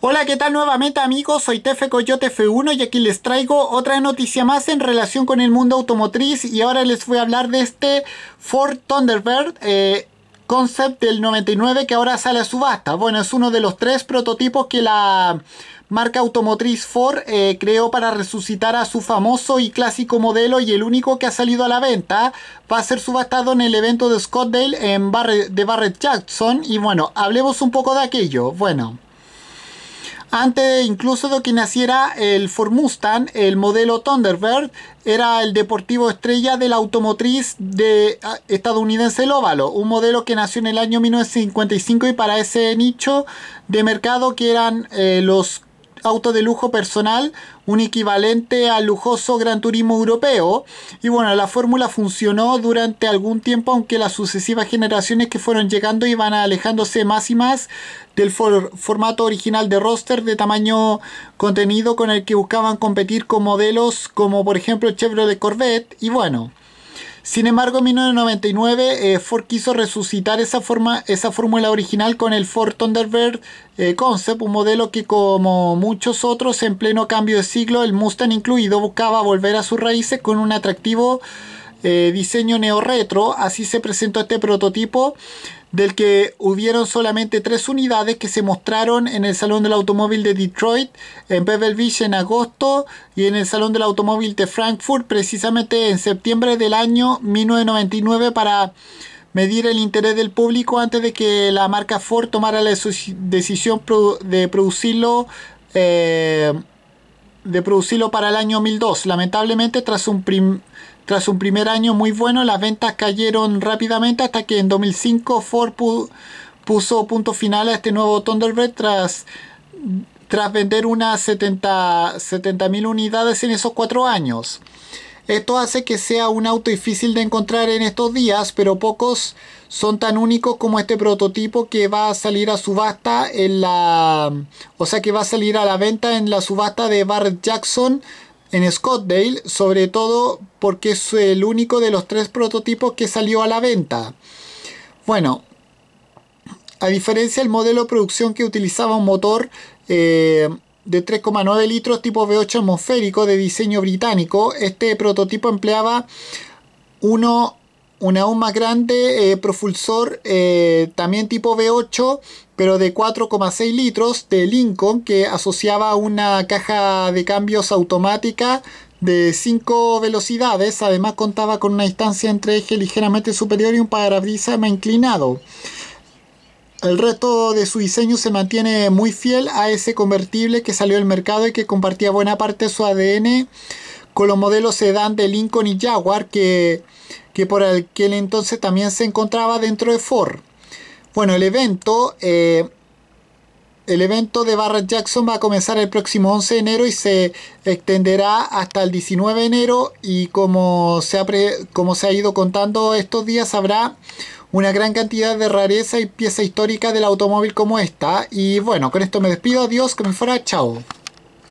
Hola, ¿qué tal nuevamente amigos? Soy Tefe Coyote F1 y aquí les traigo otra noticia más en relación con el mundo automotriz y ahora les voy a hablar de este Ford Thunderbird. Eh, concept del 99 que ahora sale a subasta. Bueno, es uno de los tres prototipos que la marca automotriz Ford eh, creó para resucitar a su famoso y clásico modelo y el único que ha salido a la venta. Va a ser subastado en el evento de Scottsdale en de Barrett Jackson. Y bueno, hablemos un poco de aquello. Bueno. Antes incluso de que naciera el Ford Mustang, el modelo Thunderbird era el deportivo estrella de la automotriz de ah, estadounidense El un modelo que nació en el año 1955 y para ese nicho de mercado que eran eh, los auto de lujo personal, un equivalente al lujoso Gran Turismo europeo. Y bueno, la fórmula funcionó durante algún tiempo, aunque las sucesivas generaciones que fueron llegando iban alejándose más y más del formato original de roster de tamaño contenido con el que buscaban competir con modelos como por ejemplo el Chevrolet Corvette y bueno. Sin embargo, en 1999 eh, Ford quiso resucitar esa, forma, esa fórmula original con el Ford Thunderbird eh, Concept, un modelo que como muchos otros en pleno cambio de siglo, el Mustang incluido, buscaba volver a sus raíces con un atractivo eh, diseño neorretro. Así se presentó este prototipo del que hubieron solamente tres unidades que se mostraron en el Salón del Automóvil de Detroit, en Beverly Beach en agosto y en el Salón del Automóvil de Frankfurt precisamente en septiembre del año 1999 para medir el interés del público antes de que la marca Ford tomara la decisión de producirlo. Eh, de producirlo para el año 2002. Lamentablemente, tras un, tras un primer año muy bueno, las ventas cayeron rápidamente hasta que en 2005 Ford puso punto final a este nuevo Thunderbird tras, tras vender unas 70.000 unidades en esos cuatro años. Esto hace que sea un auto difícil de encontrar en estos días, pero pocos son tan únicos como este prototipo que va a salir a subasta en la... O sea que va a salir a la venta en la subasta de Bart Jackson en Scottsdale, sobre todo porque es el único de los tres prototipos que salió a la venta. Bueno, a diferencia del modelo de producción que utilizaba un motor eh, de 3,9 litros tipo V8 atmosférico de diseño británico, este prototipo empleaba uno un aún más grande eh, Profulsor eh, también tipo V8 pero de 4,6 litros de Lincoln que asociaba una caja de cambios automática de 5 velocidades además contaba con una distancia entre eje ligeramente superior y un parabrisas más inclinado el resto de su diseño se mantiene muy fiel a ese convertible que salió al mercado y que compartía buena parte de su ADN con los modelos sedán de Lincoln y Jaguar que que por aquel entonces también se encontraba dentro de Ford. Bueno, el evento, eh, el evento de Barrett Jackson va a comenzar el próximo 11 de enero y se extenderá hasta el 19 de enero y como se ha, como se ha ido contando estos días habrá una gran cantidad de rareza y pieza histórica del automóvil como esta. Y bueno, con esto me despido. Adiós, que me fuera. Chao.